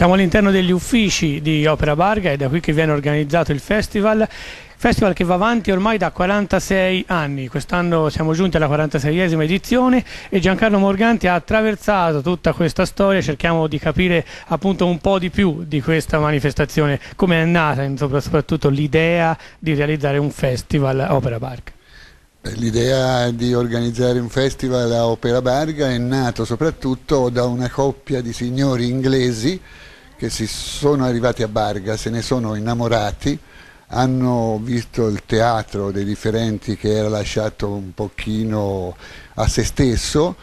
Siamo all'interno degli uffici di Opera Barga, è da qui che viene organizzato il festival, festival che va avanti ormai da 46 anni, quest'anno siamo giunti alla 46esima edizione e Giancarlo Morganti ha attraversato tutta questa storia, cerchiamo di capire appunto un po' di più di questa manifestazione, come è nata soprattutto l'idea di realizzare un festival a Opera Barga. Eh, l'idea di organizzare un festival a Opera Barga è nata soprattutto da una coppia di signori inglesi che si sono arrivati a Barga, se ne sono innamorati, hanno visto il teatro dei differenti che era lasciato un pochino a se stesso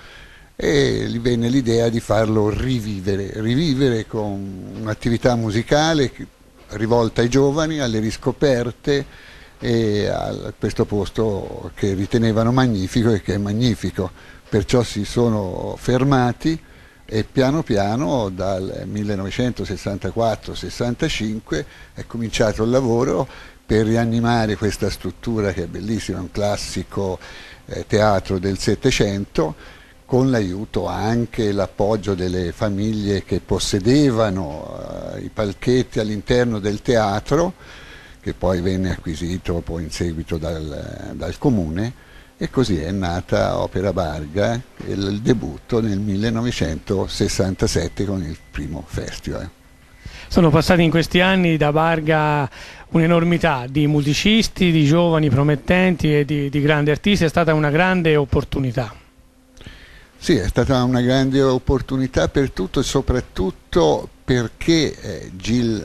e gli venne l'idea di farlo rivivere, rivivere con un'attività musicale rivolta ai giovani, alle riscoperte e a questo posto che ritenevano magnifico e che è magnifico. Perciò si sono fermati e piano piano dal 1964-65 è cominciato il lavoro per rianimare questa struttura che è bellissima, un classico eh, teatro del Settecento con l'aiuto anche e l'appoggio delle famiglie che possedevano eh, i palchetti all'interno del teatro che poi venne acquisito poi in seguito dal, dal comune e così è nata Opera Barga, eh, il debutto nel 1967 con il primo festival. Eh. Sono passati in questi anni da Barga un'enormità di musicisti, di giovani promettenti e di, di grandi artisti, è stata una grande opportunità. Sì, è stata una grande opportunità per tutto e soprattutto perché eh, Gil,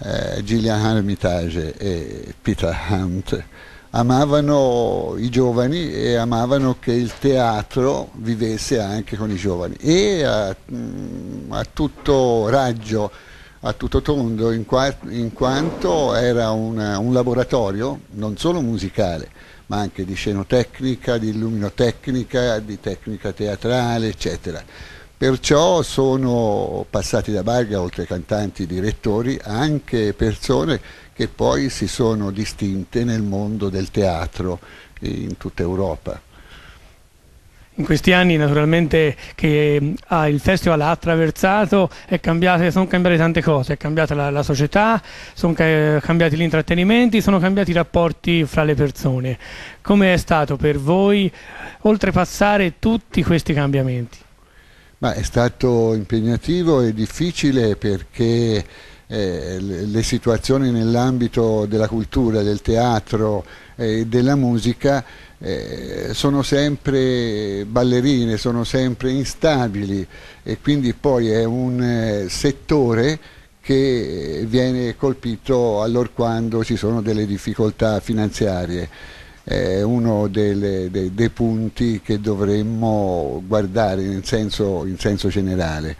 eh, Gillian Armitage e Peter Hunt amavano i giovani e amavano che il teatro vivesse anche con i giovani e a, mm, a tutto raggio, a tutto tondo, in, qua, in quanto era una, un laboratorio non solo musicale, ma anche di scenotecnica, di illuminotecnica, di tecnica teatrale, eccetera Perciò sono passati da Barga, oltre ai cantanti, direttori, anche persone che poi si sono distinte nel mondo del teatro in tutta Europa in questi anni naturalmente che eh, ah, il festival ha attraversato cambiato, sono cambiate tante cose, è cambiata la, la società, sono ca cambiati gli intrattenimenti, sono cambiati i rapporti fra le persone. Come è stato per voi oltrepassare tutti questi cambiamenti? Ma è stato impegnativo e difficile perché eh, le situazioni nell'ambito della cultura, del teatro eh, e eh, della musica eh, sono sempre ballerine, sono sempre instabili e quindi poi è un eh, settore che viene colpito allorquando ci sono delle difficoltà finanziarie è uno delle, dei, dei, punti che dovremmo guardare in senso, in senso generale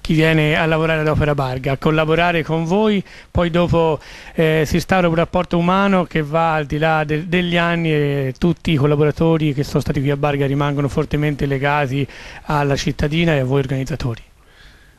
chi viene a lavorare ad Opera Barga, a collaborare con voi, poi dopo eh, si instaura un rapporto umano che va al di là de degli anni e tutti i collaboratori che sono stati qui a Barga rimangono fortemente legati alla cittadina e a voi organizzatori.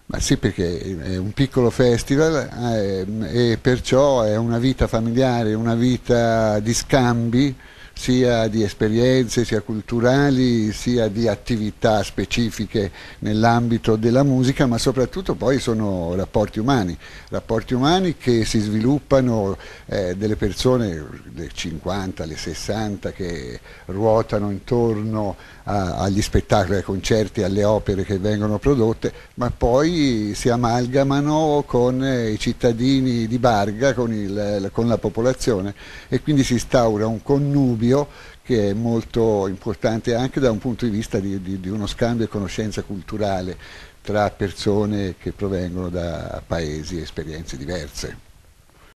Ma sì, perché è un piccolo festival eh, e perciò è una vita familiare, una vita di scambi sia di esperienze sia culturali sia di attività specifiche nell'ambito della musica ma soprattutto poi sono rapporti umani, rapporti umani che si sviluppano eh, delle persone, le 50, le 60 che ruotano intorno a, agli spettacoli, ai concerti, alle opere che vengono prodotte ma poi si amalgamano con eh, i cittadini di Barga, con, il, con la popolazione e quindi si instaura un connubio scambio che è molto importante anche da un punto di vista di, di, di uno scambio di conoscenza culturale tra persone che provengono da paesi e esperienze diverse.